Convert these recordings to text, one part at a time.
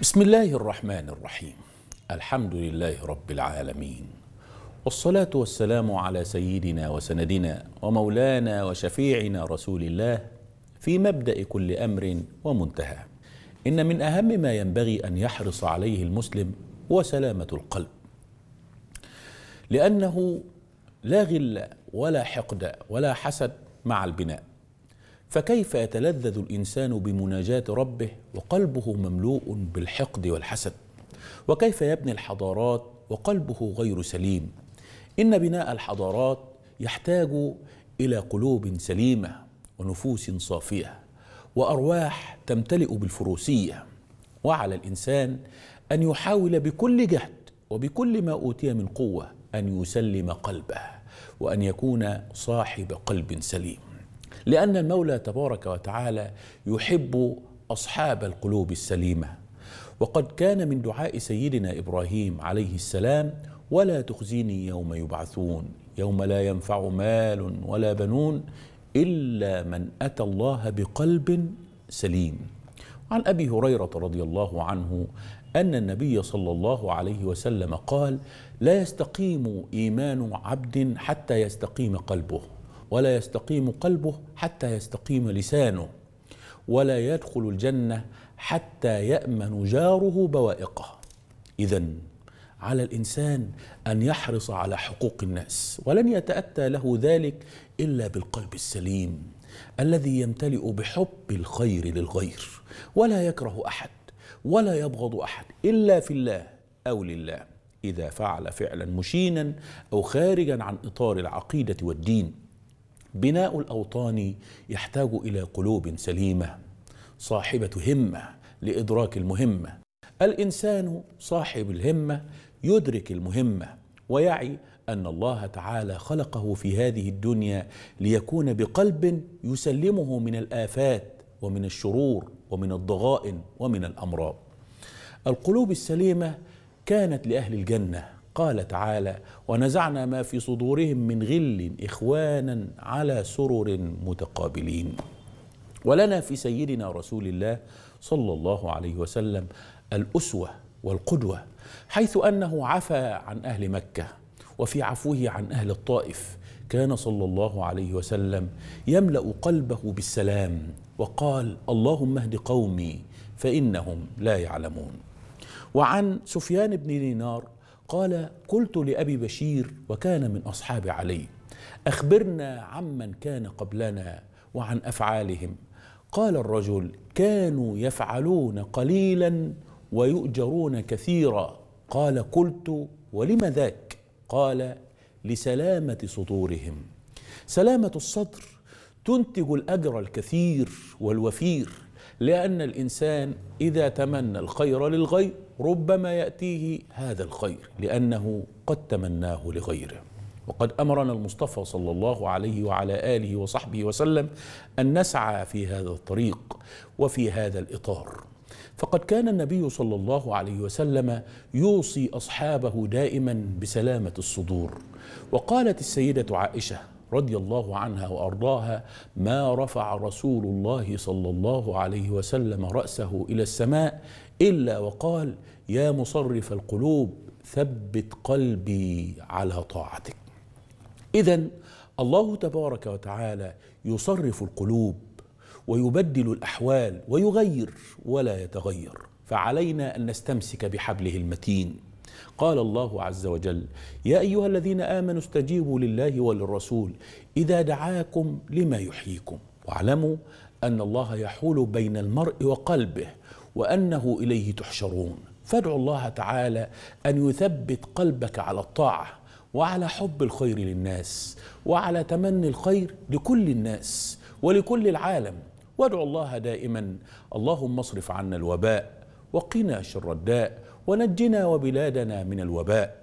بسم الله الرحمن الرحيم الحمد لله رب العالمين والصلاة والسلام على سيدنا وسندنا ومولانا وشفيعنا رسول الله في مبدأ كل أمر ومنتهى إن من أهم ما ينبغي أن يحرص عليه المسلم هو سلامة القلب لأنه لا غل ولا حقد ولا حسد مع البناء فكيف يتلذذ الانسان بمناجاه ربه وقلبه مملوء بالحقد والحسد وكيف يبني الحضارات وقلبه غير سليم ان بناء الحضارات يحتاج الى قلوب سليمه ونفوس صافيه وارواح تمتلئ بالفروسيه وعلى الانسان ان يحاول بكل جهد وبكل ما اوتي من قوه ان يسلم قلبه وان يكون صاحب قلب سليم لأن المولى تبارك وتعالى يحب أصحاب القلوب السليمة وقد كان من دعاء سيدنا إبراهيم عليه السلام ولا تخزيني يوم يبعثون يوم لا ينفع مال ولا بنون إلا من أتى الله بقلب سليم عن أبي هريرة رضي الله عنه أن النبي صلى الله عليه وسلم قال لا يستقيم إيمان عبد حتى يستقيم قلبه ولا يستقيم قلبه حتى يستقيم لسانه ولا يدخل الجنه حتى يامن جاره بوائقه اذا على الانسان ان يحرص على حقوق الناس ولن يتاتى له ذلك الا بالقلب السليم الذي يمتلئ بحب الخير للغير ولا يكره احد ولا يبغض احد الا في الله او لله اذا فعل فعلا مشينا او خارجا عن اطار العقيده والدين بناء الأوطان يحتاج إلى قلوب سليمة صاحبة همة لإدراك المهمة الإنسان صاحب الهمة يدرك المهمة ويعي أن الله تعالى خلقه في هذه الدنيا ليكون بقلب يسلمه من الآفات ومن الشرور ومن الضغائن ومن الأمراض القلوب السليمة كانت لأهل الجنة قال تعالى ونزعنا ما في صدورهم من غل اخوانا على سرر متقابلين ولنا في سيدنا رسول الله صلى الله عليه وسلم الاسوه والقدوه حيث انه عفى عن اهل مكه وفي عفوه عن اهل الطائف كان صلى الله عليه وسلم يملا قلبه بالسلام وقال اللهم اهد قومي فانهم لا يعلمون وعن سفيان بن دينار قال قلت لأبي بشير وكان من أصحاب علي أخبرنا عمن كان قبلنا وعن أفعالهم قال الرجل كانوا يفعلون قليلا ويؤجرون كثيرا قال قلت ولم ذاك قال لسلامة صدورهم سلامة الصدر تنتج الأجر الكثير والوفير لأن الإنسان إذا تمنى الخير للغير ربما يأتيه هذا الخير لأنه قد تمناه لغيره وقد أمرنا المصطفى صلى الله عليه وعلى آله وصحبه وسلم أن نسعى في هذا الطريق وفي هذا الإطار فقد كان النبي صلى الله عليه وسلم يوصي أصحابه دائما بسلامة الصدور وقالت السيدة عائشة رضي الله عنها وارضاها ما رفع رسول الله صلى الله عليه وسلم راسه الى السماء الا وقال يا مصرف القلوب ثبت قلبي على طاعتك اذا الله تبارك وتعالى يصرف القلوب ويبدل الاحوال ويغير ولا يتغير فعلينا ان نستمسك بحبله المتين قال الله عز وجل يا ايها الذين امنوا استجيبوا لله وللرسول اذا دعاكم لما يحييكم واعلموا ان الله يحول بين المرء وقلبه وانه اليه تحشرون فادعوا الله تعالى ان يثبت قلبك على الطاعه وعلى حب الخير للناس وعلى تمني الخير لكل الناس ولكل العالم وادعوا الله دائما اللهم اصرف عنا الوباء وقنا شر الداء ونجنا وبلادنا من الوباء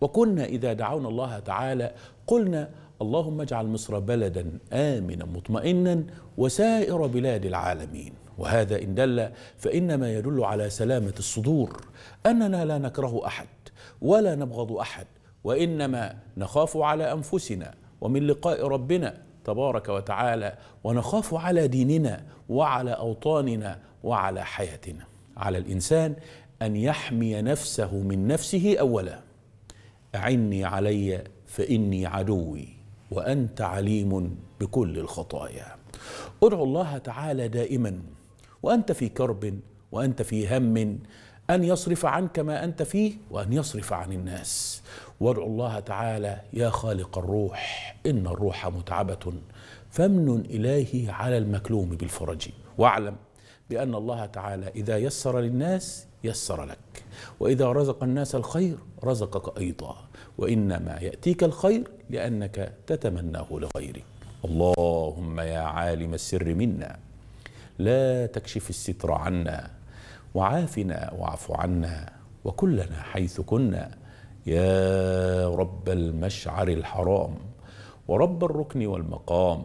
وكنا إذا دعونا الله تعالى قلنا اللهم اجعل مصر بلدا آمنا مطمئنا وسائر بلاد العالمين وهذا إن دل فإنما يدل على سلامة الصدور أننا لا نكره أحد ولا نبغض أحد وإنما نخاف على أنفسنا ومن لقاء ربنا تبارك وتعالى ونخاف على ديننا وعلى أوطاننا وعلى حياتنا على الإنسان أن يحمي نفسه من نفسه أولا أعني علي فإني عدوي وأنت عليم بكل الخطايا ادعو الله تعالى دائما وأنت في كرب وأنت في هم أن يصرف عنك ما أنت فيه وأن يصرف عن الناس وادعو الله تعالى يا خالق الروح إن الروح متعبة فامن إلهي على المكلوم بالفرج واعلم بأن الله تعالى إذا يسر للناس يسر لك وإذا رزق الناس الخير رزقك أيضا وإنما يأتيك الخير لأنك تتمناه لغيرك اللهم يا عالم السر منا لا تكشف الستر عنا وعافنا واعف عنا وكلنا حيث كنا يا رب المشعر الحرام ورب الركن والمقام